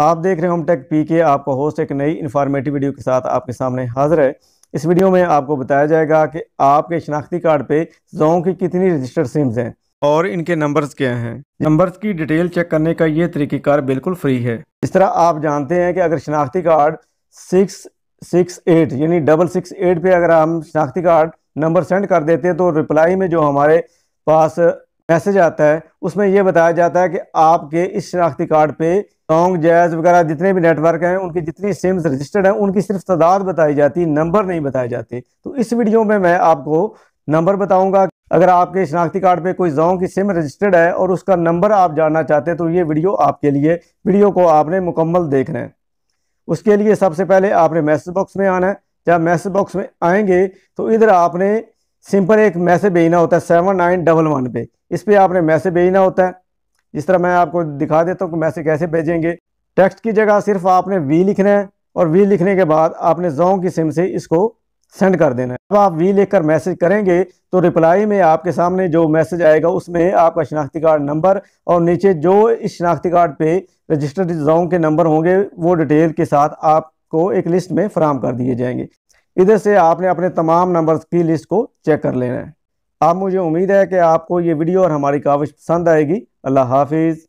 आप देख रहे हो होमटेक पी के आपका होस्ट एक नई इन्फॉर्मेटिव वीडियो के साथ आपके सामने हाजिर है इस वीडियो में आपको बताया जाएगा कि आपके शनाख्ती कार्ड पे जों की कितनी रजिस्टर्ड सिम्स हैं और इनके नंबर्स क्या हैं नंबर्स की डिटेल चेक करने का ये तरीक़ेकार बिल्कुल फ्री है इस तरह आप जानते हैं कि अगर शनाख्ती कार्ड सिक्स सिक्स एट यानी डबल सिक्स एट पे अगर हम शनाख्ती कार्ड नंबर सेंड कर देते हैं तो रिप्लाई में जो हमारे पास मैसेज आता है उसमें यह बताया जाता है कि आपके इस शनाख्ती कार्ड पे सॉन्ग जैज वगैरह जितने भी नेटवर्क हैं उनकी जितनी सिम्स रजिस्टर्ड हैं उनकी सिर्फ तादाद बताई जाती है नंबर नहीं बताए जाते तो इस वीडियो में मैं आपको नंबर बताऊंगा अगर आपके शनाख्ती कार्ड पे कोई जों की सिम रजिस्टर्ड है और उसका नंबर आप जानना चाहते हैं तो ये वीडियो आपके लिए वीडियो को आपने मुकम्मल देखना है उसके लिए सबसे पहले आपने मैसेज बॉक्स में आना है जब मैसेज बॉक्स में आएंगे तो इधर आपने सिंपल एक मैसेज भेजना होता है सेवन नाइन डबल वन पे इस पर आपने मैसेज भेजना होता है जिस तरह मैं आपको दिखा देता हूँ कि मैसेज कैसे भेजेंगे टेक्स्ट की जगह सिर्फ आपने वी लिखना है और वी लिखने के बाद आपने जो की सिम से इसको सेंड कर देना है अब आप वी लिखकर मैसेज करेंगे तो रिप्लाई में आपके सामने जो मैसेज आएगा उसमें आपका शनाख्ती कार्ड नंबर और नीचे जो इस शनाख्ती कार्ड पे रजिस्टर्ड जो के नंबर होंगे वो डिटेल के साथ आपको एक लिस्ट में फराम कर दिए जाएंगे इधर से आपने अपने तमाम नंबर्स की लिस्ट को चेक कर लेना है आप मुझे उम्मीद है कि आपको ये वीडियो और हमारी काविश पसंद आएगी अल्लाह हाफिज़